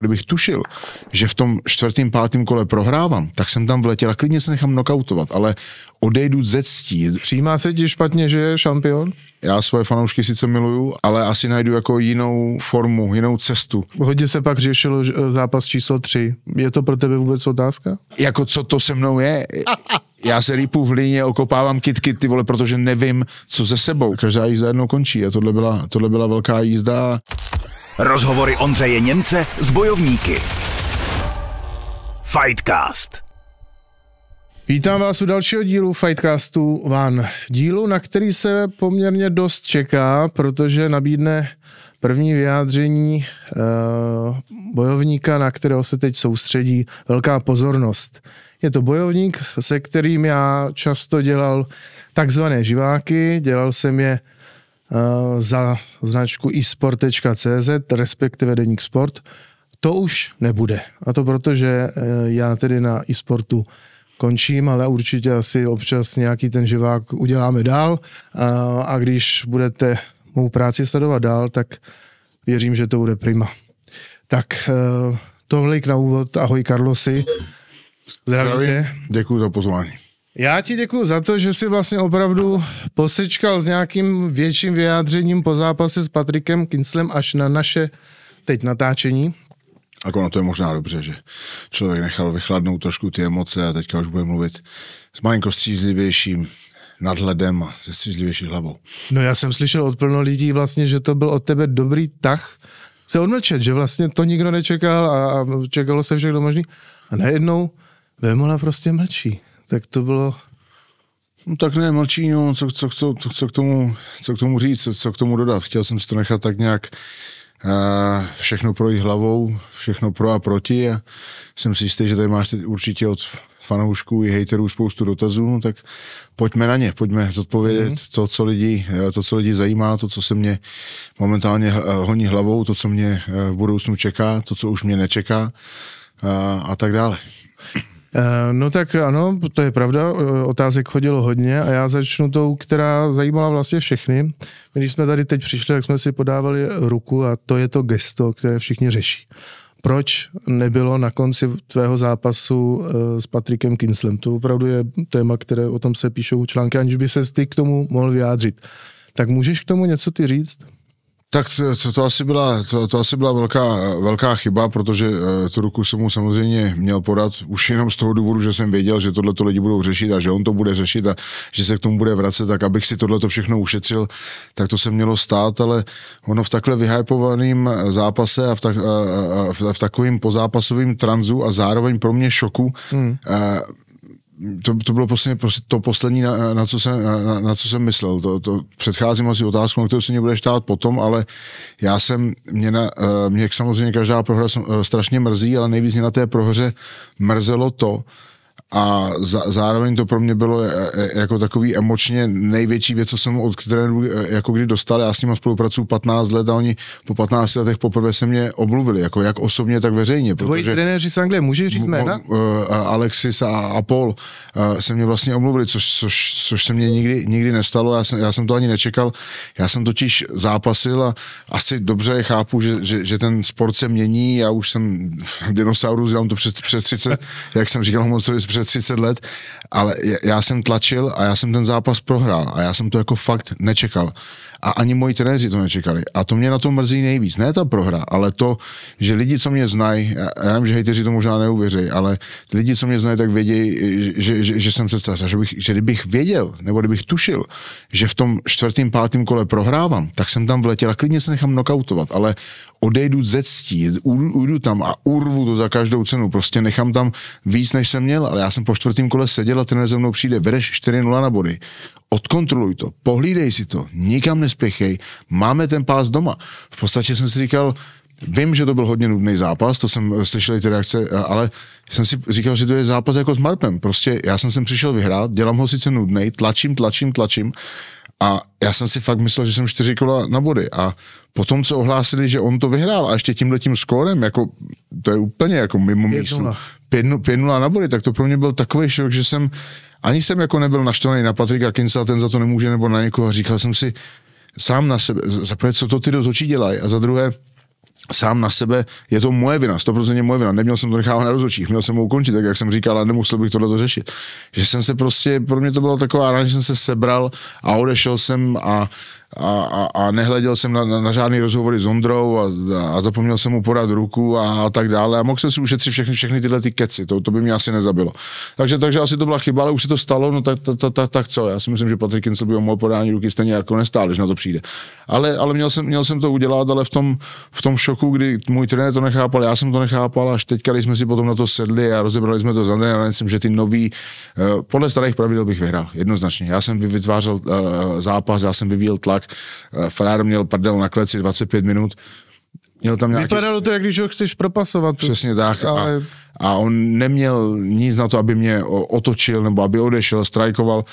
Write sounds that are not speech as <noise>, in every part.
Kdybych tušil, že v tom čtvrtém, pátém kole prohrávám, tak jsem tam vletěl a klidně se nechám nokautovat, ale odejdu ze ctí. Přijímá se ti špatně, že je šampion? Já svoje fanoušky sice miluju, ale asi najdu jako jinou formu, jinou cestu. Hodně se pak řešil eh, zápas číslo tři. Je to pro tebe vůbec otázka? Jako co to se mnou je? <laughs> Já se rýpu v líně, okopávám kitky, ty vole, protože nevím, co se sebou. Každá jízda jednou končí a tohle byla, tohle byla velká jízda. Rozhovory Ondřeje Němce s bojovníky. Fightcast. Vítám vás u dalšího dílu Fightcastu Van Dílu, na který se poměrně dost čeká, protože nabídne první vyjádření eh, bojovníka, na kterého se teď soustředí velká pozornost. Je to bojovník, se kterým já často dělal takzvané živáky, dělal jsem je Eh, za značku eSport.cz, respektive Deník Sport, to už nebude. A to proto, že eh, já tedy na eSportu končím, ale určitě asi občas nějaký ten živák uděláme dál eh, a když budete mou práci sledovat dál, tak věřím, že to bude prima. Tak tohle na úvod. Ahoj Karlosi. zdraví Děkuji za pozvání. Já ti děkuji za to, že jsi vlastně opravdu posečkal s nějakým větším vyjádřením po zápase s Patrikem Kinslem až na naše teď natáčení. A ono to je možná dobře, že člověk nechal vychladnout trošku ty emoce a teďka už bude mluvit s malinko střízlivějším nadhledem a se střízlivější hlavou. No já jsem slyšel od plno lidí vlastně, že to byl od tebe dobrý tah se odmlčet, že vlastně to nikdo nečekal a, a čekalo se všechno možný. A najednou Vemola prostě mlčí tak to bylo... No, tak ne, mlčí, no, co, co, co, co, k tomu, co k tomu říct, co, co k tomu dodat. Chtěl jsem si to nechat tak nějak uh, všechno projít hlavou, všechno pro a proti a jsem si jistý, že tady máš teď určitě od fanoušků i hejterů spoustu dotazů, no tak pojďme na ně, pojďme zodpovědět mm-hmm. to, co lidi, eh, to, co lidi zajímá, to, co se mě momentálně eh, honí hlavou, to, co mě eh, v budoucnu čeká, to, co už mě nečeká a, a tak dále. Eh, no tak ano, to je pravda, eh, otázek chodilo hodně a já začnu tou, která zajímala vlastně všechny. Když jsme tady teď přišli, tak jsme si podávali ruku a to je to gesto, které všichni řeší. Proč nebylo na konci tvého zápasu eh, s Patrikem Kinslem? To opravdu je téma, které o tom se píšou články, aniž by se ty k tomu mohl vyjádřit. Tak můžeš k tomu něco ty říct? Tak to, to, asi byla, to, to asi byla velká, velká chyba, protože uh, tu ruku jsem mu samozřejmě měl podat už jenom z toho důvodu, že jsem věděl, že tohle to lidi budou řešit a že on to bude řešit a že se k tomu bude vracet, tak abych si tohle to všechno ušetřil, tak to se mělo stát, ale ono v takhle vyhypovaném eh, zápase a v, tak, a, a, a v, a v takovým pozápasovém tranzu a zároveň pro mě šoku, hmm. Uh, to, to bylo prostě, prostě to poslední, na, na, co jsem, na, na co jsem myslel. To, to předcházím asi otázku, na kterou se mě budeš ptát potom, ale já jsem, mě, na, eh, mě samozřejmě každá prohra eh, strašně mrzí, ale nejvíc mě na té prohře mrzelo to, a za, zároveň to pro mě bylo e, e, jako takový emočně největší věc, co jsem od trenérů e, jako kdy dostal. Já s nimi spolupracuju 15 let a oni po 15 letech poprvé se mě obluvili, jako jak osobně, tak veřejně. Tvoji trenéři z Anglie, můžeš říct jména? Alexis a, a Paul se mě vlastně omluvili, což, což, což se mě nikdy, nikdy nestalo, já jsem, já jsem to ani nečekal. Já jsem totiž zápasil a asi dobře chápu, že, že, že ten sport se mění, já už jsem dinosaurus, dělám to přes, přes 30, <laughs> jak jsem říkal, moc přes 30 let, ale já jsem tlačil a já jsem ten zápas prohrál a já jsem to jako fakt nečekal. A ani moji trenéři to nečekali. A to mě na to mrzí nejvíc. Ne ta prohra, ale to, že lidi, co mě znají, já vím, že hejteři to možná neuvěří, ale ty lidi, co mě znají, tak vědí, že, že, že jsem se A že, že kdybych věděl, nebo kdybych tušil, že v tom čtvrtém, pátém kole prohrávám, tak jsem tam vletěl a klidně se nechám nokautovat, ale odejdu ze ctí, ujdu tam a urvu to za každou cenu. Prostě nechám tam víc, než jsem měl, ale já já jsem po čtvrtém kole seděl a trenér ze mnou přijde, vedeš 4-0 na body, odkontroluj to, pohlídej si to, nikam nespěchej, máme ten pás doma. V podstatě jsem si říkal, Vím, že to byl hodně nudný zápas, to jsem slyšel i ty reakce, ale jsem si říkal, že to je zápas jako s Marpem. Prostě já jsem sem přišel vyhrát, dělám ho sice nudný, tlačím, tlačím, tlačím a já jsem si fakt myslel, že jsem čtyři kola na body a potom, co ohlásili, že on to vyhrál a ještě tímhle tím skórem, jako to je úplně jako mimo místu. Pěnula 0 na body, tak to pro mě byl takový šok, že jsem, ani jsem jako nebyl naštvaný na Patrika Kinsa, ten za to nemůže, nebo na někoho. Říkal jsem si sám na sebe, za prvé, co to ty rozhodčí dělají, a za druhé, sám na sebe, je to moje vina, 100% moje vina, neměl jsem to nechávat na rozhodčích, měl jsem ho ukončit, tak jak jsem říkal, a nemusel bych tohle to řešit. Že jsem se prostě, pro mě to byla taková rána, že jsem se sebral a odešel jsem a a, a, a nehleděl jsem na, na, na žádný rozhovory s Ondrou a, a zapomněl jsem mu podat ruku a, a tak dále a mohl jsem si ušetřit všechny, všechny tyhle ty keci, to, to by mě asi nezabilo. Takže, takže asi to byla chyba, ale už se to stalo, no tak, tak, tak, tak, tak co, já si myslím, že Patrik Kincel by o mohl podání ruky stejně jako nestál, když na to přijde. Ale, ale měl, jsem, měl jsem to udělat, ale v tom, v tom šoku, kdy můj trenér to nechápal, já jsem to nechápal, až teďka, když jsme si potom na to sedli a rozebrali jsme to za den, ale myslím, že ty nový, eh, podle starých pravidel bych vyhrál, jednoznačně. Já jsem vytvářel eh, zápas, já jsem vyvíjel tlak, tlak. Eh, Ferrari měl prdel na kleci 25 minut. Měl tam nějaký... Vypadalo to, jak když ho chceš propasovat. Přesně tak. Ale... A, a on neměl nic na to, aby mě otočil nebo aby odešel, strajkoval.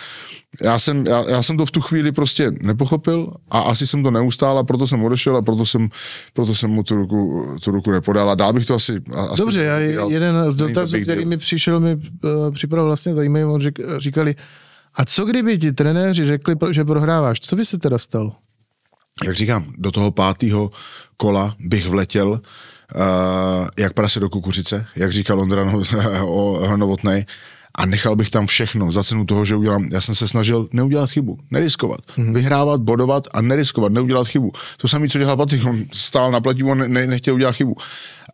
Já jsem, já, já jsem to v tu chvíli prostě nepochopil a asi jsem to neustál a proto jsem odešel a proto jsem, proto jsem mu tu ruku, tu ruku nepodal a dál bych to asi... asi Dobře, já jeden z dotazů, který mi přišel, mi uh, eh, připravil vlastně zajímavý, on řík, říkali, uh, a co kdyby ti trenéři řekli, že prohráváš? Co by se teda stalo? Jak říkám, do toho pátého kola bych vletěl uh, jak prase do kukuřice, jak říkal Ondra no, <laughs> o Novotnej, a nechal bych tam všechno za cenu toho, že udělám. Já jsem se snažil neudělat chybu, neriskovat, mm-hmm. vyhrávat, bodovat a neriskovat, neudělat chybu. To samé, co dělal Patrik, on stál na on ne- ne, nechtěl udělat chybu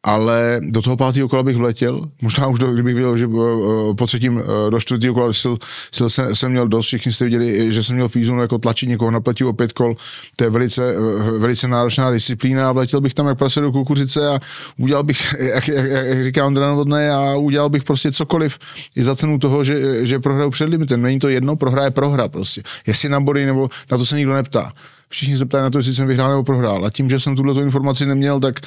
ale do toho pátého kola bych vletěl, možná už do, kdybych věděl, že eh, eh, po třetím, eh, do čtvrtého kola sil, sil jsem, jsem, měl dost, všichni jste viděli, že jsem měl fízu jako tlačit někoho na platí o pět kol, to je velice, velice náročná disciplína a vletěl bych tam jak prase do kukuřice a udělal bych, <laughs> jak, jak, jak říká Ondra Novodné, a udělal bych prostě cokoliv i za cenu toho, že, že prohraju před limitem. Není to jedno, prohra je prohra prostě. Jestli na body nebo na to se nikdo neptá. Všichni se ptají na to, jestli jsem vyhrál nebo prohrál. A tím, že jsem tuhle informaci neměl, tak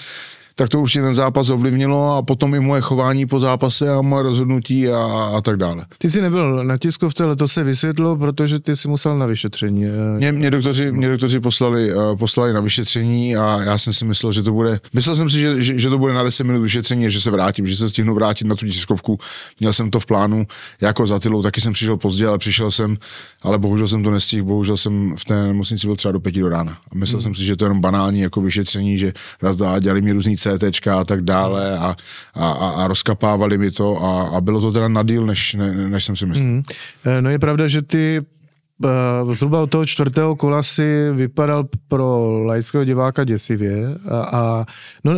tak to určitě ten zápas ovlivnilo a potom i moje chování po zápase a moje rozhodnutí a, a tak dále. Ty jsi nebyl na tiskovce, ale to se vysvětlilo, protože ty jsi musel na vyšetření. Eh. Mě, mě, doktoři, mě doktoři poslali, eh, poslali na vyšetření a já jsem si myslel, že to bude, myslel jsem si, že, že, že to bude na 10 minut vyšetření, že se vrátím, že se stihnu vrátit na tu tiskovku. Měl jsem to v plánu, jako za tylou, taky jsem přišel pozdě, ale přišel jsem, ale bohužel jsem to nestihl, bohužel jsem v té nemocnici byl třeba do pěti do rána. A myslel hmm. jsem si, že to je jenom banální jako vyšetření, že raz dělali mi různý CT a tak dále a, a, a, a rozkapávali mi to a, a bylo to teda na díl, než, ne, než jsem si myslel. Mm. Eh, no je pravda, že ty Eh, zhruba od toho čtvrtého kola si vypadal pro laického diváka děsivě a, a no,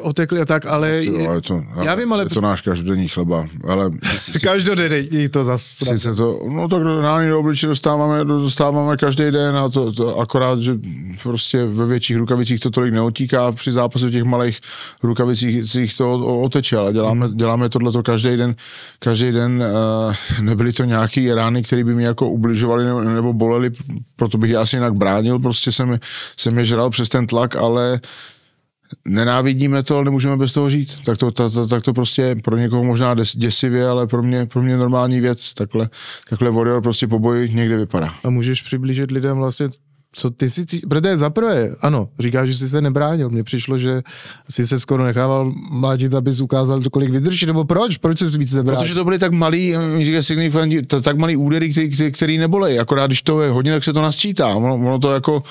otekli a tak, ale, je, ale, to, ale já vím, ale... Je to náš každodenní chleba, ale... <laughs> každodenní to zase... Sice to, no tak rány do obliče dostáváme, dostáváme každý den a to, to, akorát, že prostě ve větších rukavicích to tolik neotíká, při zápase v těch malých rukavicích to oteče, ale děláme, hmm. děláme tohle to každý den, každý den, uh, nebyly to nějaký rány, které by mi jako ubližovaly nebo boleli, proto bych je asi jinak bránil, prostě jsem, jsem je žral přes ten tlak, ale nenávidíme to, ale nemůžeme bez toho žít. Tak to, ta, ta, tak to prostě pro někoho možná des, děsivě, ale pro mě, pro mě normální věc. Takhle, takhle Warrior prostě po boji někde vypadá. A můžeš přiblížit lidem vlastně co ty si cítíš? Protože za prvé, ano, říkáš, že jsi se nebránil. Mně přišlo, že jsi se skoro nechával mlátit, abys ukázal, to kolik vydrží, nebo proč? Proč se víc nebránil? Protože to byly tak malý, říká tak malý údery, který, který, nebolí, nebolej. Akorát, když to je hodně, tak se to nasčítá. Ono, ono to jako,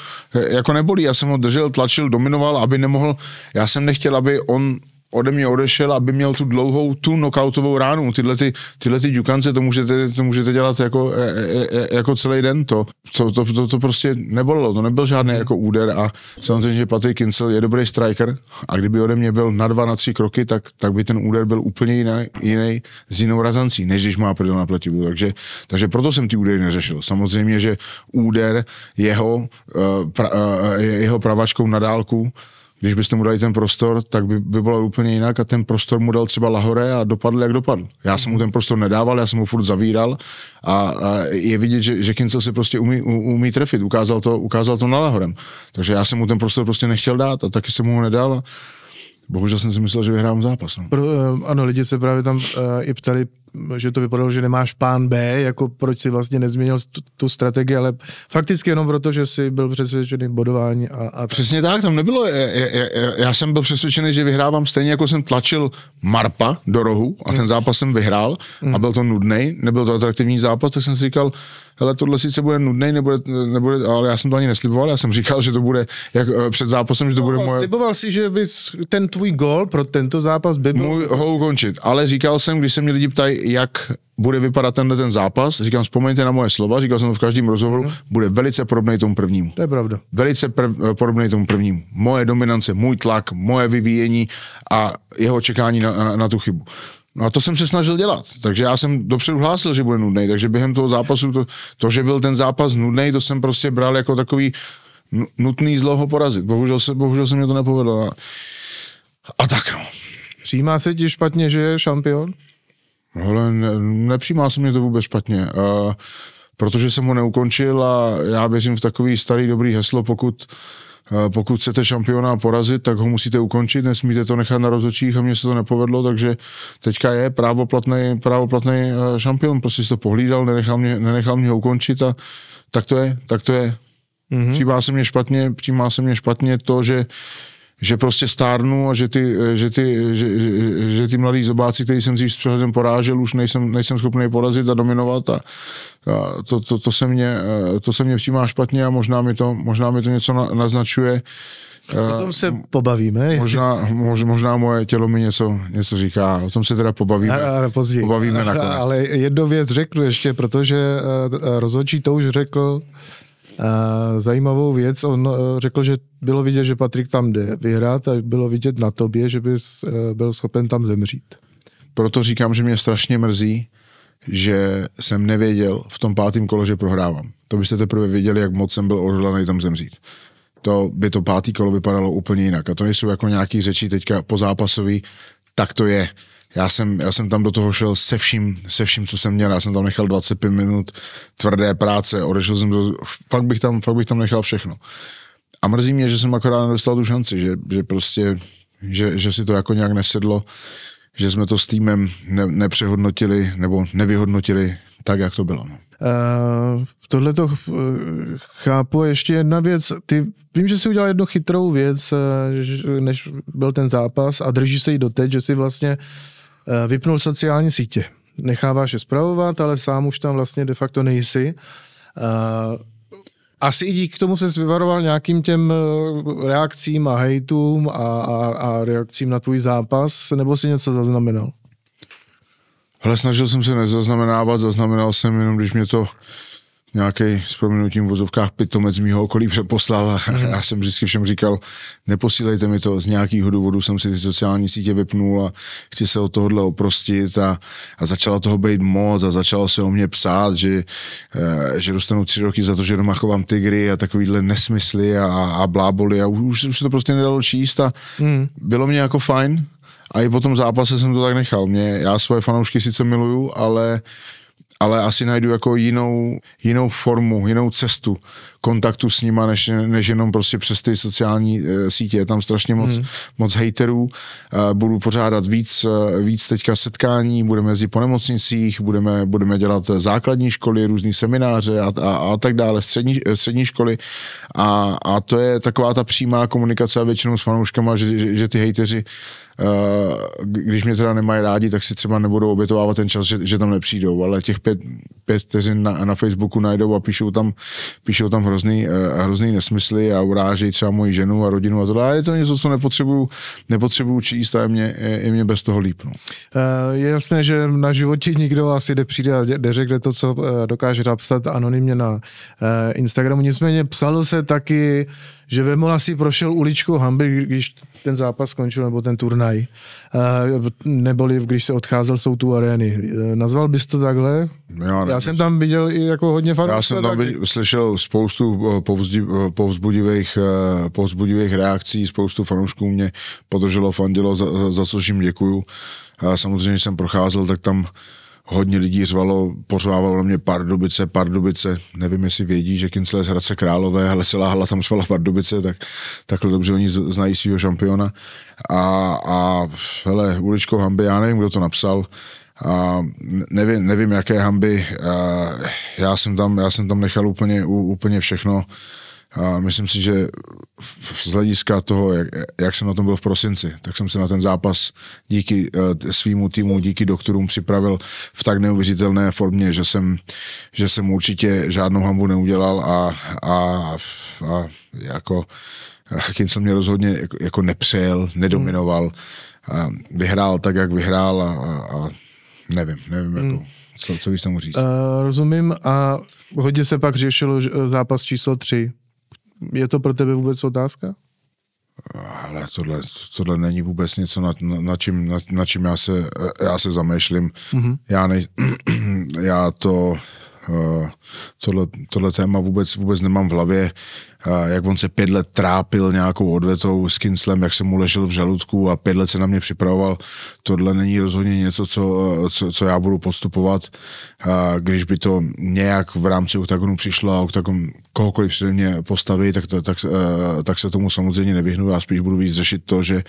jako nebolí. Já jsem ho držel, tlačil, dominoval, aby nemohl. Já jsem nechtěl, aby on ode mě odešel, aby měl tu dlouhou, tu knockoutovou ránu. Tyhle ty, tyhle ty ďukance, to můžete, to můžete dělat jako, e, e, e, jako celý den to. To, to, to, to prostě nebolelo, to nebyl žádný jako úder a samozřejmě, že Patrick Kincel je dobrý striker a kdyby ode mě byl na dva, na tři kroky, tak, tak by ten úder byl úplně jiný, jiný s jinou razancí, než když má prdel na plativu. Takže, takže proto jsem ty údery neřešil. Samozřejmě, že úder jeho, pra, jeho pravačkou na dálku když byste mu dali ten prostor, tak by, by bylo úplně jinak a ten prostor mu dal třeba Lahore a dopadl, jak dopadl. Já jsem mu ten prostor nedával, já jsem mu furt zavíral a, a je vidět, že, že Kincel se prostě umí, umí trefit. Ukázal to, ukázal to na Lahorem. Takže já jsem mu ten prostor prostě nechtěl dát a taky jsem mu ho nedal. bohužel jsem si myslel, že vyhrám zápas. No. Pro, eh, ano, lidi se právě tam uh, i ptali, že to vypadalo, že nemáš plán B, jako proč si vlastně nezměnil tu, tu strategii, ale fakticky jenom proto, že jsi byl přesvědčený bodování a, a Přesně tak, tam nebylo, já, je, já jsem byl přesvědčený, že vyhrávám stejně, jako jsem tlačil Marpa do rohu a ten zápas jsem vyhrál a byl to nudný, nebyl to atraktivní zápas, tak jsem si říkal, ale tohle sice bude nudný, nebude, nebude, ale já jsem to ani nesliboval, já jsem říkal, že to bude jak eh, před zápasem, že to no, bude moje... Sliboval si, že bys ten tvůj gol pro tento zápas by byl... Můj ho ukončit, ale říkal jsem, když se mě lidi ptají, jak bude vypadat tenhle ten zápas. Říkám, vzpomeňte na moje slova, říkal jsem to v každém rozhovoru, hmm. bude velice podobný tomu prvnímu. To je pravda. Velice prv, eh, podobný tomu prvnímu. Moje dominance, můj tlak, moje vyvíjení a jeho čekání na, na, na tu chybu. No a to jsem se snažil dělat. Takže já jsem dopředu hlásil, že bude nudný. Takže během toho zápasu, to, to že byl ten zápas nudný, to jsem prostě bral jako takový nutný zlo ho porazit. Bohužel se, bohužel se mě to nepovedlo. A, a tak no. Přijímá se ti špatně, že je šampion? Ale ne, nepřijímá se mě to vůbec špatně. A protože jsem ho neukončil a já věřím v takový starý dobrý heslo, pokud pokud chcete šampiona porazit, tak ho musíte ukončit, nesmíte to nechat na rozočích a mně se to nepovedlo, takže teďka je právoplatný, právoplatný šampion, prostě si to pohlídal, nenechal mě, nenechal mě ho ukončit a tak to je, tak to je. Mm-hmm. Přijímá se mě špatně, přijímá se mě špatně to, že uh, že prostě stárnu a že ty, že ty, že, že, že ty mladí zobáci, který jsem dřív s přehledem porážel, už nejsem, nejsem schopný porazit a dominovat a, a to, to, to, se mě, to se mě přijímá špatně a možná mi to, možná mi to něco na, naznačuje. O tom se pobavíme. Možná, mož, možná moje tělo mi něco, něco říká, o tom se teda pobavíme. A, a později. Pobavíme nakonec. Ale jednu věc řeknu ještě, protože eh, rozhodčí to už řekl zajímavou věc. On eh, řekl, že bylo vidět, že Patrik tam jde vyhrát a bylo vidět na tobě, že bys eh, byl schopen tam zemřít. Proto říkám, že mě strašně mrzí, že jsem nevěděl v tom pátém kole, že prohrávám. To byste teprve věděli, jak moc jsem byl odhodlaný tam zemřít. To by to pátý kolo vypadalo úplně jinak. A to nejsou jako nějaký řeči teďka po zápasový, tak to je já jsem, já jsem tam do toho šel se vším, se vším, co jsem měl. Já jsem tam nechal 25 minut tvrdé práce, odešel jsem, do, fakt, bych tam, fakt bych tam nechal všechno. A mrzí mě, že jsem akorát nedostal tu šanci, že, že prostě, že, že si to jako nějak nesedlo, že jsme to s týmem ne, nepřehodnotili nebo nevyhodnotili tak, jak to bylo. No. Uh, Tohle to eh, chápu. Ještě jedna věc. Ty vím, že jsi udělal jednu chytrou věc, eh, než byl ten zápas a drží se jí doteď, že si vlastně Eh, vypnul sociální sítě. Necháváš je zpravovat, ale sám už tam vlastně de facto nejsi. Eh, asi i díky tomu se vyvaroval nějakým těm eh, reakcím a hejtům a, a, a reakcím na tvůj zápas, nebo si něco zaznamenal? Ale snažil jsem se nezaznamenávat, zaznamenal jsem jenom, když mě to nějaký s proměnutím v vozovkách pitomec mýho okolí přeposlal a mhm. já jsem vždycky všem říkal, neposílejte mi to, z nějakého důvodu jsem si ty sociální sítě vypnul a chci se od tohohle oprostit a, a začalo toho být moc a začalo se o mě psát, že, eh, že dostanu tři roky za to, že doma chovám tygry a takovýhle nesmysly a, a bláboli a už, už se to prostě nedalo číst a mm. bylo mě jako fajn a i po tom zápase jsem to tak nechal. Mě, já svoje fanoušky sice miluju, ale ale asi najdu jako jinou, jinou formu, jinou cestu, kontaktu s nima, než, než jenom prostě přes ty sociální eh, sítě. Je tam strašně moc, hmm. moc hejterů. Budu pořádat víc, eh, víc teďka setkání, budeme jezdit po nemocnicích, budeme, budeme dělat eh, základní školy, různé semináře a, a, a tak dále, střední, střední školy. A, a to je taková ta přímá komunikace a většinou s fanouškama, že, že, že ty hejteři když mě teda nemají rádi, tak si třeba nebudou obětovávat ten čas, že, že tam nepřijdou, ale těch pět, pět na, na Facebooku najdou a píšou tam, píšou tam hrozný, eh, hrozný nesmysly a urážejí třeba moji ženu a rodinu a to A Je to něco, co nepotřebuju, nepotřebuju číst a je mě, je mě bez toho líp. No. Eh, je jasné, že na životě nikdo asi jde přijde a jde, řekne to, co eh, dokáže napsat anonymně na Instagramu. Nicméně psalo se taky, že Vemola si prošel uličkou Hamby, když ten zápas skončil, nebo ten turnaj, eh, neboli když se odcházel jsou tu arény. Eh, nazval bys to takhle? No já, já jsem tam viděl i jako hodně fanoušků. Já jsem tam viděl, slyšel spoustu eh, povzbudivých, povzbudivých reakcí, spoustu fanoušků mě podrželo, fandilo, za, za což jim děkuju. samozřejmě, když jsem procházel, tak tam hodně lidí řvalo, pořvávalo na mě Pardubice, Pardubice, nevím, jestli vědí, že je z Hradce Králové, ale celá hala tam řvala Pardubice, tak takhle dobře oni znají svého šampiona. A, a hele, uličkou Hamby, já nevím, kdo to napsal, a nevím, nevím jaké hamby, a já jsem tam, já jsem tam nechal úplně, úplně všechno, a myslím si, že z hlediska toho, jak, jak jsem na tom byl v prosinci, tak jsem se na ten zápas díky uh, svýmu týmu, díky doktorům připravil v tak neuvěřitelné formě, že jsem, že jsem určitě žádnou hambu neudělal a, a, a jako eh, Hakin jsem mě rozhodně jako, jako nepřejel, nedominoval, a vyhrál tak, jak vyhrál a, a nevím, nevím, jako, hmm. co, co bys tomu říct. Uh, rozumím a hodně se pak řešilo zápas číslo 3, je to pro tebe vůbec otázka? Ale tohle, tohle není vůbec něco, na, na, na, čím, na, na čím já se, já se zamýšlím. Mm-hmm. Já, ne, <clears throat> já to tohle, tohle téma vůbec, vůbec nemám v hlavě, jak on se pět let trápil nějakou odvetou s kinslem, jak se mu ležel v žaludku a pět let se na mě připravoval. Tohle není rozhodně něco, co, co, co já budu postupovat. Když by to nějak v rámci oktagonu přišlo a oktagon kohokoliv přede mě postaví, tak, tak, eh, tak se tomu samozřejmě nevyhnu. Já spíš budu víc řešit to, že,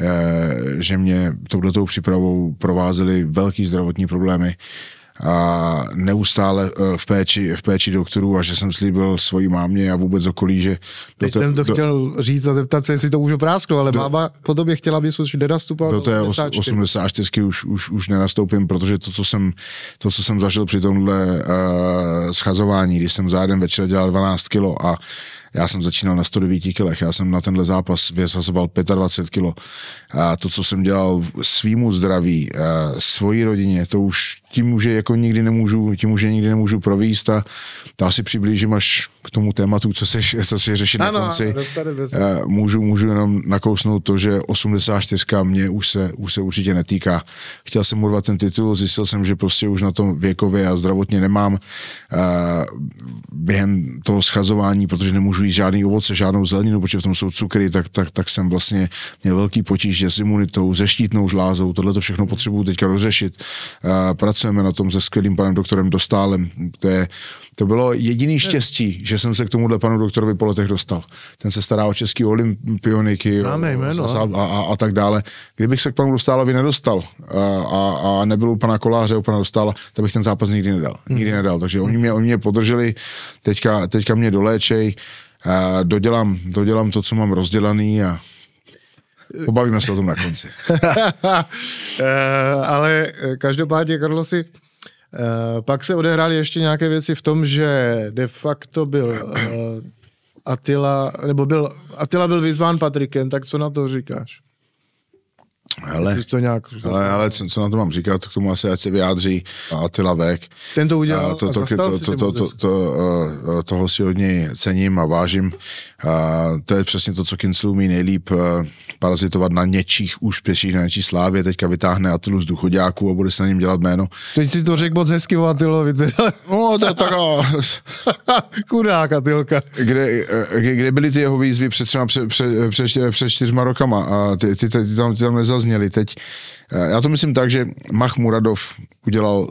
eh, že mě touhletou přípravou provázely velký zdravotní problémy a neustále eh, v péči, v péči doktorů a že jsem slíbil svojí mámě a vůbec okolí, že... Teď te, jsem to do, chtěl říct a zeptat se, jestli to už oprásklo, ale do, máma po tobě chtěla, aby už nenastupal do té 84. 84 už, už, už nenastoupím, protože to, co jsem, to, co jsem zažil při tomhle uh, schazování, když jsem za jeden večer dělal 12 kilo a já jsem začínal na 109 kilech, já jsem na tenhle zápas vysazoval 25 kilo. A to, co jsem dělal svýmu zdraví, eh, svoji rodině, to už tím může jako nikdy nemůžu, tím může nikdy nemůžu províst a to asi přiblížím až k tomu tématu, co se, co se řeší ano, na konci. Ano, eh, Můžu, můžu jenom nakousnout to, že 84 mě už se, už se určitě netýká. Chtěl jsem urvat ten titul, zjistil jsem, že prostě už na tom věkově a zdravotně nemám eh, během toho schazování, protože nemůžu jíst žádný ovoce, žádnou zeleninu, protože v tom jsou cukry, tak, tak, tak jsem vlastně měl velký potíž s imunitou, ze štítnou žlázou, tohle to všechno potřebuju teďka rozřešit. Eh, Prac pracujeme na tom se skvělým panem doktorem Dostálem. To, je, to bylo jediný štěstí, že jsem se k tomuhle panu doktorovi po letech dostal. Ten se stará o český olympioniky jméno, no. a, a, a tak dále. Kdybych se k panu Dostálovi nedostal a, a, a nebyl u pana Koláře, u pana Dostála, tak bych ten zápas nikdy nedal. Hmm. Nikdy nedal. Takže oni hmm. mě, oni mě podrželi, teďka, teďka mě doléčej, a dodělám, dodělám to, co mám rozdělaný a Pobavíme se o tom na konci. <laughs> Eh, ale eh, každopádně, Karlosi, eh, pak se odehrály ještě nějaké věci v tom, že de facto byl Atila, nebo byl, Atila byl vyzván Patrikem, tak co na to říkáš? Hele, to nějak... ale, ale co, co na to mám říkat, k tomu asi ať se vyjádří Atila Vek. Ten to udělal a to, to, to, to, to, to, to, to, toho si od něj cením a vážím to je přesně to, co Kincel umí nejlíp eh, parazitovat na něčích úspěších, na něčí slávě. Teďka vytáhne Atilu z duchodáků a bude se na něm dělat jméno. Teď si to řekl moc hezky o Atilovi. no, to je tak... No. <laughs> Chudák Atilka. Eh, kde, kde, byly ty jeho výzvy před, třeba, před, před, před, před čtyřma rokama? A ty, ty, ty, ty, tam, ty tam nezazněly. Teď, eh, já to myslím tak, že Muradov udělal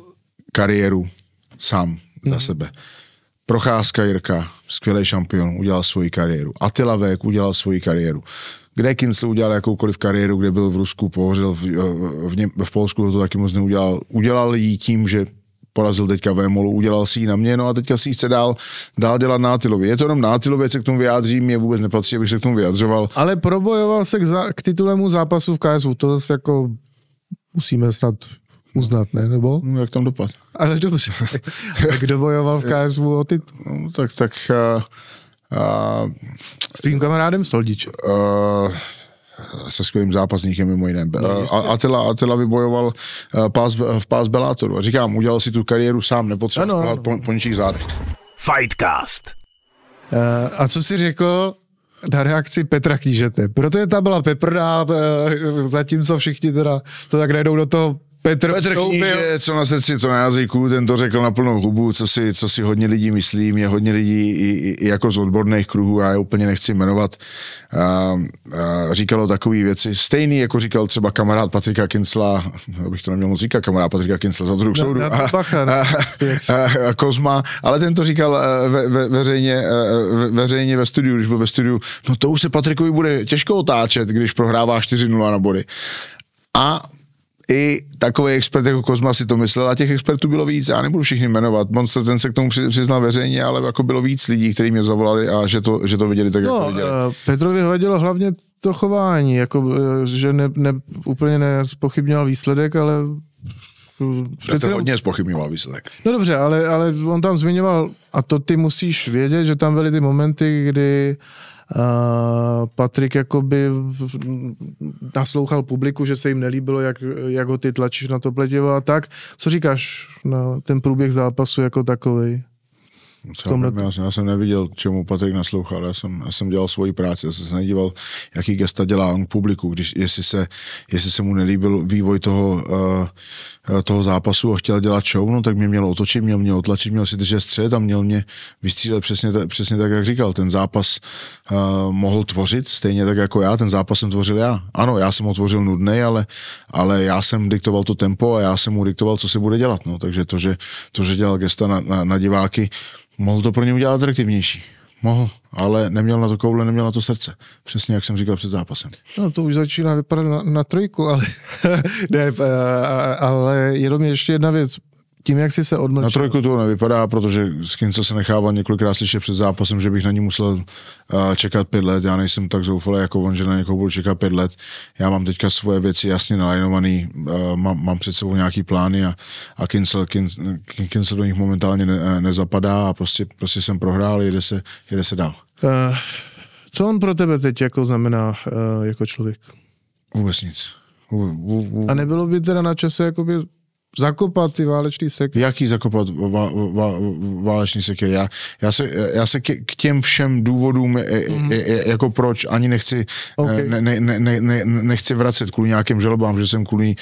kariéru sám za mm. sebe. Procházka Jirka, skvělý šampion, udělal svoji kariéru. Atila Vek udělal svoji kariéru. Kde Kincel udělal jakoukoliv kariéru, kde byl v Rusku, pohořel v, eh, v, v, v Polsku, to taky moc neudělal. Udělal ji tím, že porazil teďka Vémolu, udělal si ji na mě, no a teďka si ji chce dál, dál dělat Nátilovi. Je to jenom Nátilově, se k tomu vyjádří, mě vůbec nepatří, abych se k tomu vyjadřoval. Ale probojoval se k, za, k titulému zápasu v KSU, to zase jako musíme snad Uznat, ne? Nebo? No, jak tam dopad. Ale dobře. A <laughs> kdo bojoval v KSV o titul? No, tak, tak... Uh, uh, S tvým kamarádem Soldič. Uh, se skvělým zápasníkem mimo jiné. No, Atila, Atila vybojoval pás, v pás Belátoru. A říkám, udělal si tu kariéru sám, nepotřeboval ano, ano. po, po ničích zádech. Fightcast. Uh, a co si řekl na reakci Petra Knížete? Protože ta byla peprná, uh, zatímco všichni teda to tak najdou do toho Petr, Petr Kníže, co na srdci, to na jazyku, ten to řekl na plnou hubu, co si, co si hodně lidí myslí, mě hodně lidí i, i jako z odborných kruhů, já je úplně nechci jmenovat, a, a, říkalo takové věci, stejný jako říkal třeba kamarád Patrika Kincla, abych to neměl moc říkat, kamarád Patrika Kincla za druhou soudu, a, a, no. a, a, Kozma, ale ten to říkal e, ve, ve, veřejně, e, ve, veřejně ve studiu, když byl ve studiu, no to už se Patrikovi bude těžko otáčet, když prohrává 4-0 na body. A i takový expert jako Kozma si to myslel a těch expertů bylo víc, já nebudu všichni jmenovat, Monster ten se k tomu přiznal veřejně, ale jako bylo víc lidí, kteří mě zavolali a že to, že to viděli tak, no, jak to viděli. Eh, Petrovi hledělo hlavně to chování, jako, eh, že ne, ne, úplně nespochybňoval výsledek, ale eh, Přece hodně spochybňoval výsledek. No dobře, ale, ale on tam zmiňoval, a to ty musíš vědět, že tam byly ty momenty, kdy uh, Patrik jakoby naslouchal publiku, že se jim nelíbilo, jak, jak ho ty tlačíš na to pletivo a tak. Co říkáš na ten průběh zápasu jako takovej? Třeba, tomhle... já, jsem, já jsem neviděl, čemu Patrik naslouchal, já jsem, já jsem dělal svoji práci, já jsem se nedíval, jaký gesta dělá on publiku, když, jestli, se, jestli se mu nelíbil vývoj toho, uh, toho zápasu a chtěl dělat show, no tak mě měl otočit, měl mě otlačit, měl si držet střed a měl mě vystřílet přesně, ta, přesně tak, jak říkal. Ten zápas uh, mohl tvořit, stejně tak jako já, ten zápas jsem tvořil já. Ano, já jsem ho tvořil nudnej, ale, ale já jsem diktoval to tempo a já jsem mu diktoval, co se bude dělat. No. Takže to, že, to, že dělal gesta na, na, na diváky, Mohl to pro ně udělat atraktivnější. Mohl, ale neměl na to koule, neměl na to srdce. Přesně jak jsem říkal před zápasem. No to už začíná vypadat na, na trojku, ale, <laughs> ne, eh, ale jenom ještě jedna věc tím, jak jsi se odmlčil. Na trojku to nevypadá, protože s kým se nechává několikrát slyšet před zápasem, že bych na ní musel uh, čekat pět let. Já nejsem tak zoufalý jako on, že na někoho budu čekat pět let. Já mám teďka svoje věci jasně nalajnovaný, uh, eh, mám, mám před sebou nějaký plány a, a Kincel, Kincel, Kincel do nich momentálně ne, eh, nezapadá a prostě, prostě jsem prohrál, jede se, jede se dál. Uh, co on pro tebe teď jako znamená uh, jako člověk? Vůbec nic. u, u. A nebylo by teda na čase jakoby Zakopat ty váleční sekery. Jaký zakopat vá, vá, váleční sekery? Já, já se, já se k, k těm všem důvodům, mm. jako proč, ani nechci, okay. ne, ne, ne, ne, nechci vracet kvůli nějakým žalobám, že jsem kvůli,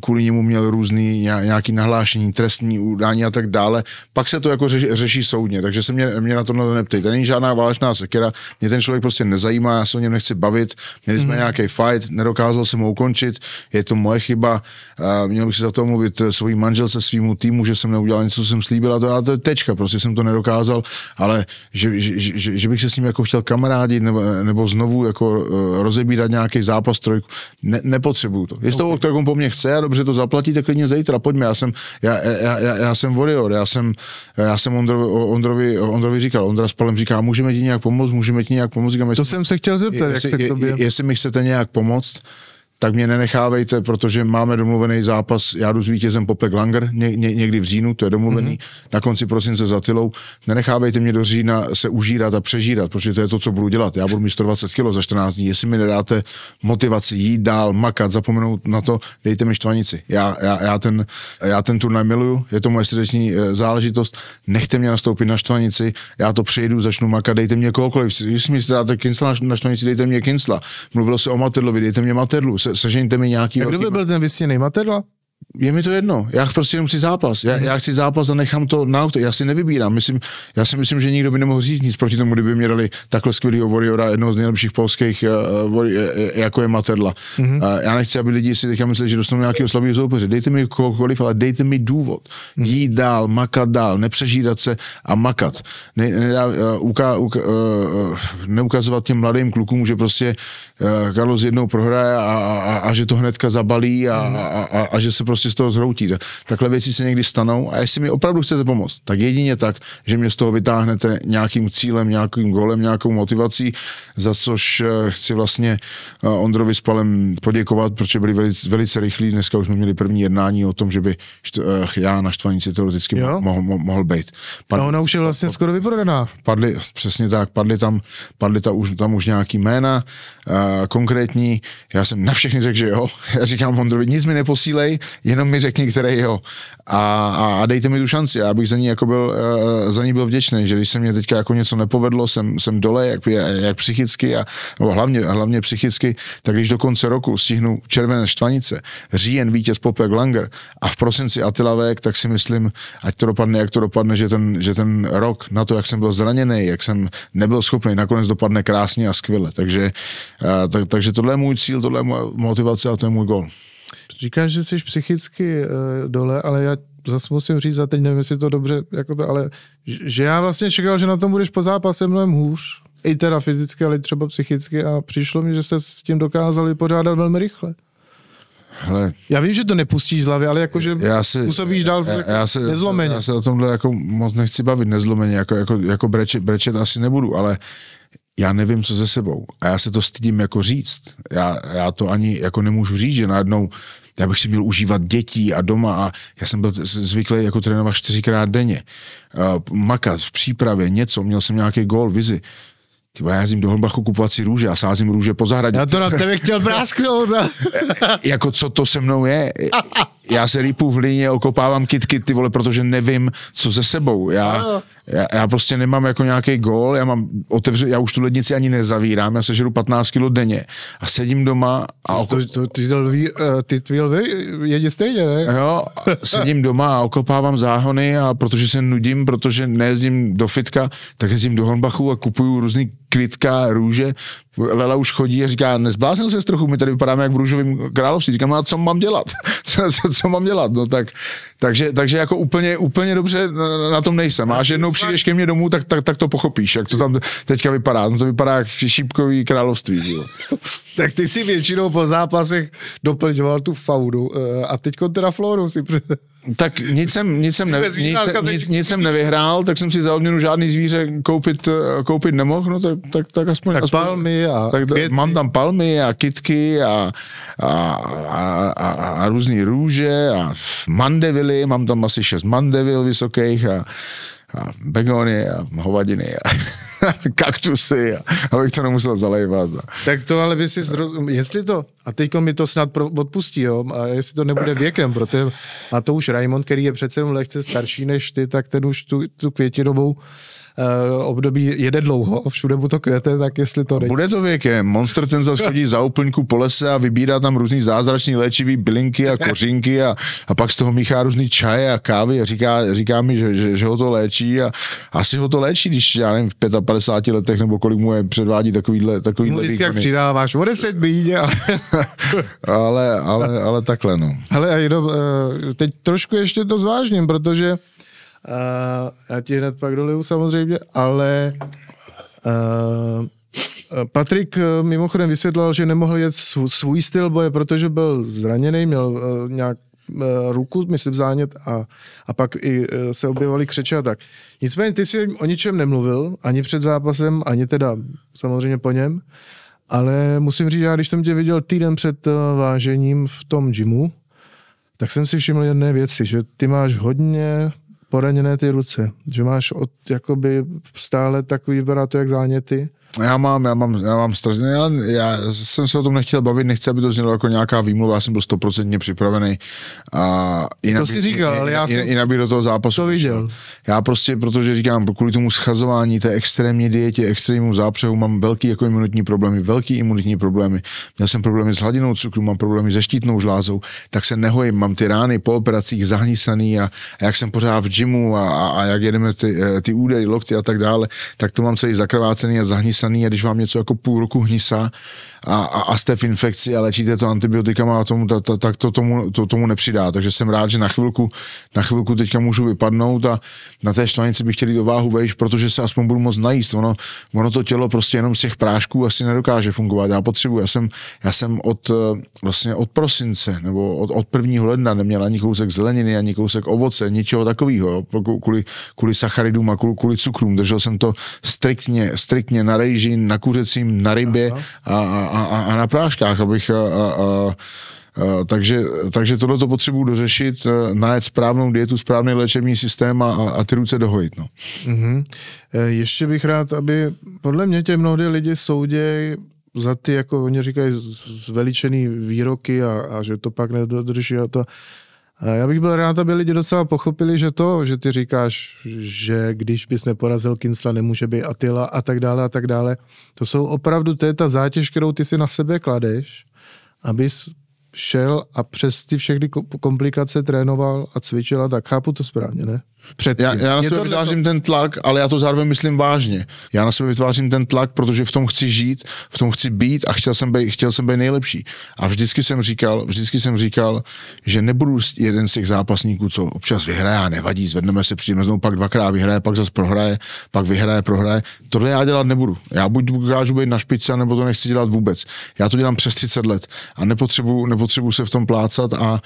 kvůli němu měl různý nějaký nahlášení, trestní udání a tak dále. Pak se to jako řeši, řeší soudně, takže se mě, mě na to To Není žádná válečná sekera, mě ten člověk prostě nezajímá, já se o něm nechci bavit, měli jsme mm. nějaký fight, nedokázal jsem ho ukončit, je to moje chyba měl bych se za to mluvit eh, svojí manželce, svýmu týmu, že jsem neudělal něco, co jsem slíbil a to, a to je tečka, prostě jsem to nedokázal, ale že, že, že, že bych se s ním jako chtěl kamarádit nebo, eh, nebo znovu jako eh, rozebírat nějaký zápas trojku, ne, nepotřebuju to. Jestli okay. to kterou po mně chce a dobře to zaplatí, tak klidně zítra, pojďme, já jsem, já, já, já, já jsem warrior, já jsem, já jsem Ondrovi, Ondrovi, Ondrovi říkal, Ondra s Palem říká, můžeme ti nějak pomoct, můžeme ti nějak pomoct. Říkám, jestli, to jsem se chtěl zeptat, jestli, jak se k tobě... jestli mi chcete nějak pomoct, tak mě nenechávejte, protože máme domluvený zápas, já jdu s vítězem Popek Langer ně, ně, někdy v říjnu, to je domluvený, mm-hmm. na konci prosince za Tylou. Nenechávejte mě do října se užírat a přežírat, protože to je to, co budu dělat. Já budu mít 120 kg za 14 dní. Jestli mi nedáte motivaci jít dál, makat, zapomenout na to, dejte mi štvanici. Já, já, já, ten, já ten turnaj miluju, je to moje srdeční eh, záležitost. Nechte mě nastoupit na štvanici, já to přejdu, začnu makat, dejte mě kohokoliv. Jestli mi dáte kincla na štvanici, dejte mě kincla. Mluvilo se o Materlovi, dejte mě Materlu. Se, sežeňte mi nějaký... A kdo by byl ten vysněný Matedla? je mi to jedno. Já prostě jenom chci zápas. Já, mhm. já chci zápas a nechám to na auto. Já si nevybírám. Myslím, já si myslím, že nikdo by nemohl říct nic proti tomu, kdyby mě dali takhle skvělého warriora, jednoho z nejlepších polských, uh, jako je Materla. Mm-hmm. Uh, já nechci, aby lidi si teďka mysleli, že dostanou nějakého slabého soupeře. Dejte mi kohokoliv, ale dejte mi důvod. Mm-hmm. Jít dál, makat dál, nepřežídat se a makat. Ne, ne, uh, uka, uh, neukazovat těm mladým klukům, že prostě uh, Carlos jednou prohraje a, a, a, a že to hnedka zabalí a, a, mhm. a, a, a že se prostě prostě z toho zhroutí. Takhle věci se někdy stanou a jestli mi opravdu chcete pomoct, tak jedině tak, že mě z toho vytáhnete nějakým cílem, nějakým golem, nějakou motivací, za což eh, chci vlastně eh, Ondrovi s Palem poděkovat, protože byli velice, velice rychlí. Dneska už jsme měli první jednání o tom, že by eh, já na Štvanici teoreticky mohl, mohl, mohl být. Pad, no ona už je vlastně skoro vyprodaná. Padly, přesně tak, padly tam, padly ta už, tam už nějaký jména konkrétní. Já jsem na všechny řekl, že jo. <laughs> Já říkám Ondrovi, nic mi neposílej, jenom mi řekni, které jo. A, a, a dejte mi tu šanci. Já bych za ní, jako byl, uh, za ní byl vděčný, že když se mě teďka jako něco nepovedlo, jsem, jsem dole, jak, jak psychicky, a, nebo hlavně, hlavně psychicky, tak když do konce roku stihnu červené štvanice, říjen vítěz Popek Langer a v prosinci Vek, tak si myslím, ať to dopadne, jak to dopadne, že ten, že ten rok na to, jak jsem byl zraněný, jak jsem nebyl schopný, nakonec dopadne krásně a skvěle. Takže tak, takže tohle je můj cíl, tohle je motivace a to je můj gol. Říkáš, že jsi psychicky uh, dole, ale já zase musím říct, a teď nevím, jestli to dobře, jako to, ale že já vlastně čekal, že na tom budeš po zápase mnohem hůř, i teda fyzicky, ale i třeba psychicky a přišlo mi, že jste s tím dokázali pořádat velmi rychle. Hele, já vím, že to nepustíš z hlavy, ale jakože já si, působíš dál já, jako já se, nezlomeně. Já se o tomhle jako moc nechci bavit nezlomeně, jako, jako, jako brečet, brečet asi nebudu, ale já nevím, co ze sebou. A já se to stydím jako říct. Já, já to ani jako nemůžu říct, že najednou já bych si měl užívat dětí a doma a já jsem byl zvyklý jako trénovat čtyřikrát denně. Uh, makat v přípravě, něco, měl jsem nějaký gol, vizi. Ty já jezdím do Holbachu kupovat si růže a sázím růže po zahradě. Já to na tebe chtěl prásknout. No. <laughs> jako co to se mnou je? <laughs> já se rýpu v líně, okopávám kitky, ty vole, protože nevím, co ze sebou. Já, já, já prostě nemám jako nějaký gol. já mám otevře, já už tu lednici ani nezavírám, já sežeru 15 kg denně a sedím doma a oko... to, to, ty, tvý eh, lvy jedí stejně, ne? Jo, sedím doma a okopávám záhony a protože se nudím, protože nejezdím do fitka, tak jezdím do Honbachu a kupuju různý kvitka, růže. Lela už chodí a říká, nezbláznil se trochu, my tady vypadáme jak v růžovém království. Říkám, no a co mám dělat? <laughs> co, co, co, mám dělat? No tak, takže, takže jako úplně, úplně dobře na, na tom nejsem. A až jednou přijdeš ke mně domů, tak, tak, tak to pochopíš, jak to tam teďka vypadá. No to vypadá jak šípkový království. Jo. <laughs> tak ty si většinou po zápasech doplňoval tu faudu eh, a teď teda Floru si tak nic jsem, nic, jsem ne, nic, nic, nic jsem nevyhrál, tak jsem si za odměnu žádný zvíře koupit, eh, koupit nemohl, no tak, tak, tak aspoň... Tak aspoň, palmy a tak, květy. Mám tam palmy a kitky a, a, a, a, a různé růže a mandevily, mám tam asi šest mandevil vysokých a a begony a hovadiny a <laughs> kaktusy, a, abych to nemusel zalejvat. Tak to ale by si zrozum, jestli to, a teďko mi to snad pro, odpustí, jo, a jestli to nebude věkem, protože, a to už Raymond, který je přece jenom lehce starší než ty, tak ten už tu, tu květinovou Eh, období jede dlouho, všude mu to květe, tak jestli to nejde. Bude to věkem. Monster ten zase chodí za úplňku po lese a vybírá tam různý zázrační léčivý bylinky a kořinky a, a pak z toho míchá různý čaje a kávy a říká, říká mi, že, že, že, ho to léčí a asi ho to léčí, když já nevím, v 55 letech nebo kolik mu je předvádí takovýhle, takový Mu vždycky jak přidáváš o 10 A... <laughs> ale, ale, ale takhle no. Hele a jenom, eh, teď trošku ještě to zvážním, protože Uh, já ti hned pak doliju samozřejmě, ale uh, Patrik eh, mimochodem vysvětloval, že nemohl jet svůj styl boje, protože byl zraněný, měl uh, nějak eh, ruku, myslím, zánět a, a pak i se objevovali křeče a tak. Nicméně ty si o ničem nemluvil, ani před zápasem, ani teda samozřejmě po něm, ale musím říct, já když jsem tě viděl týden před vážením v tom gymu, tak jsem si všiml jedné věci, že ty máš hodně poraněné ty ruce, že máš od, jakoby stále takový, vypadá to jak záněty, já mám, já mám, já mám strašně, já, já jsem se o tom nechtěl bavit, nechci, aby to znělo jako nějaká výmluva, já jsem byl stoprocentně připravený. A jinak, to si říkal, ale já jsem jinak bych do toho zápasu to viděl. Já prostě, protože říkám, kvůli tomu schazování, té extrémní dietě, extrémnímu zápřehu, mám velký jako imunitní problémy, velký imunitní problémy. Měl jsem problémy s hladinou cukru, mám problémy se štítnou žlázou, tak se nehojím, mám ty rány po operacích zahnísaný a, a jak jsem pořád v gymu a, a, a jak jedeme ty, eh, ty údery, lokty a tak dále, tak to mám celý zakrvácený a zahnísaný hnisaný a když vám něco jako půl roku hnisa a, a, a jste v infekci a léčíte to antibiotikama a tomu, ta, ta, tak to tomu, to tomu nepřidá. Takže jsem rád, že na chvilku, na chvilku teďka můžu vypadnout a na té štvanici bych chtěl jít do váhu vejš, protože se aspoň budu moc najíst. Ono, ono to tělo prostě jenom z těch prášků asi nedokáže fungovat. Já potřebuji, já jsem, já jsem od, eh, vlastně od prosince nebo od, od prvního ledna neměl ani kousek zeleniny, ani kousek ovoce, ničeho takového, kvůli, kvůli sacharidům a kvůli, kvůli cukrům. Držel jsem to striktně, striktně na rej rejži, na kuřecím, na rybě a, a, a, a na práškách, abych... A, a, a, takže, takže tohle to potřebuji dořešit, e, najít správnou dietu, správný léčební systém a, a ty ruce dohojit. No. Mm-hmm. Ještě bych rád, aby podle mě tě mnohdy lidi soudějí za ty, jako oni říkají, zveličený výroky a, a že to pak nedodrží a to. Já bych byl rád, aby lidi docela pochopili, že to, že ty říkáš, že když bys neporazil Kinsla, nemůže být Atila a tak dále a tak dále, to jsou opravdu, to je ta zátěž, kterou ty si na sebe kladeš, abys šel a přes ty všechny komplikace trénoval a cvičil a tak. Chápu to správně, ne? Předtím. Já, já na sebe vytvářím to... ten tlak, ale já to zároveň myslím vážně. Já na sebe vytvářím ten tlak, protože v tom chci žít, v tom chci být a chtěl jsem být, chtěl jsem být nejlepší. A vždycky jsem říkal, vždycky jsem říkal, že nebudu jeden z těch zápasníků, co občas vyhraje a nevadí, zvedneme se, přijdeme znovu, pak dvakrát vyhraje, pak zase prohraje, pak vyhraje, prohraje. Tohle já dělat nebudu. Já buď dokážu být na špičce, nebo to nechci dělat vůbec. Já to dělám přes 30 let a nepotřebuju, nepotřebu se v tom plácat a,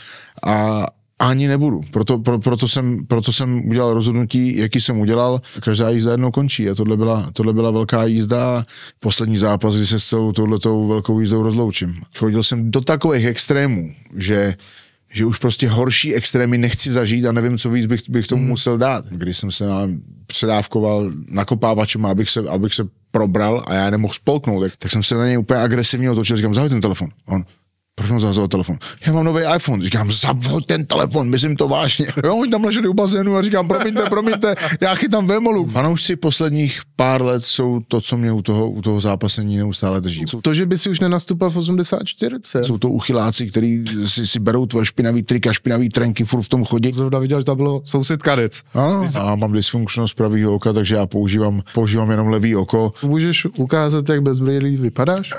a ani nebudu. Proto, pro, proto, jsem, proto jsem udělal rozhodnutí, jaký jsem udělal. Každá jízda jednou končí a tohle byla, tohle byla velká jízda poslední zápas, kdy se s tou, touhletou velkou jízdou rozloučím. Chodil jsem do takových extrémů, že že už prostě horší extrémy nechci zažít a nevím, co víc bych, bych tomu hmm. musel dát. Když jsem se předávkoval nakopávačem, abych se, abych se probral a já nemohl spolknout, tak, tak jsem se na něj úplně agresivně otočil, říkám, zahoj ten telefon. On, proč mu zahazoval telefon? Já mám nový iPhone. Říkám, zavol ten telefon, myslím to vážně. <laughs> Jo, oni tam leželi u bazénu a říkám, promiňte, promiňte, já chytám vemolu. Fanoušci posledních pár let jsou to, co mě u toho, u toho zápasení neustále drží. To, že by si už nenastupal v 84. Jsou to uchyláci, kteří si, si berou tvoje špinavý trika, špinavý trenky, furt v tom chodí. Zrovna viděl, že to bylo soused kadec. a mám dysfunkčnost pravého oka, takže já používám, používám jenom levý oko. Můžeš ukázat, jak bez brýlí vypadáš?